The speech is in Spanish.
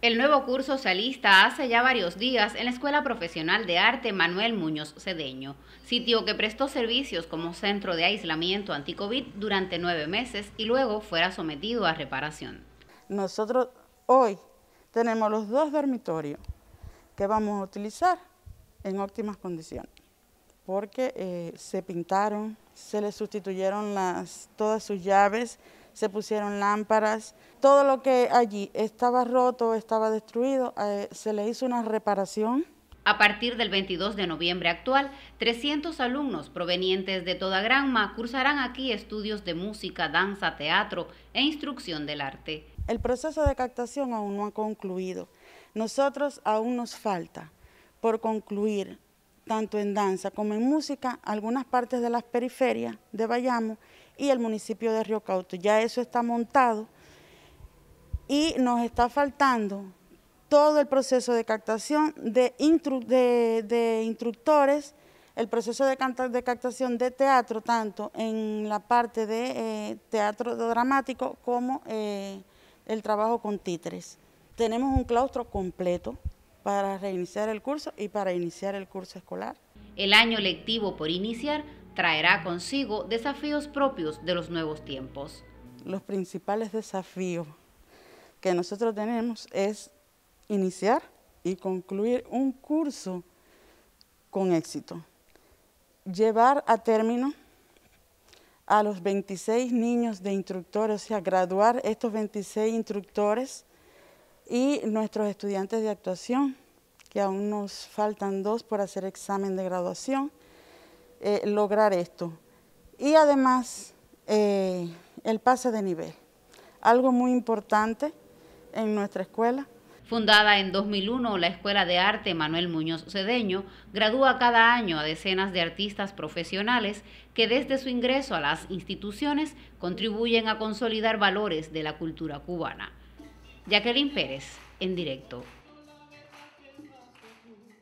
El nuevo curso se alista hace ya varios días en la Escuela Profesional de Arte Manuel Muñoz Cedeño, sitio que prestó servicios como centro de aislamiento covid durante nueve meses y luego fuera sometido a reparación. Nosotros hoy tenemos los dos dormitorios que vamos a utilizar en óptimas condiciones, porque eh, se pintaron, se le sustituyeron las, todas sus llaves, se pusieron lámparas, todo lo que allí estaba roto, estaba destruido, eh, se le hizo una reparación. A partir del 22 de noviembre actual, 300 alumnos provenientes de toda Granma cursarán aquí estudios de música, danza, teatro e instrucción del arte. El proceso de captación aún no ha concluido. Nosotros aún nos falta por concluir, tanto en danza como en música, algunas partes de las periferias de Bayamo y el municipio de Río Cauto. Ya eso está montado y nos está faltando todo el proceso de captación de, instructores, el proceso de, captación de teatro, tanto en la parte de eh, teatro dramático como eh, el trabajo con títeres. Tenemos un claustro completo para reiniciar el curso y para iniciar el curso escolar el año lectivo por iniciar traerá consigo desafíos propios de los nuevos tiempos. Los principales desafíos que nosotros tenemos es iniciar y concluir un curso con éxito. Llevar a término a los 26 niños de instructores, o sea, graduar estos 26 instructores y nuestros estudiantes de actuación que aún nos faltan dos por hacer examen de graduación, eh, lograr esto. Y además, eh, el pase de nivel, algo muy importante en nuestra escuela. Fundada en 2001, la Escuela de Arte Manuel Muñoz Cedeño gradúa cada año a decenas de artistas profesionales que desde su ingreso a las instituciones contribuyen a consolidar valores de la cultura cubana. Jacqueline Pérez, en directo.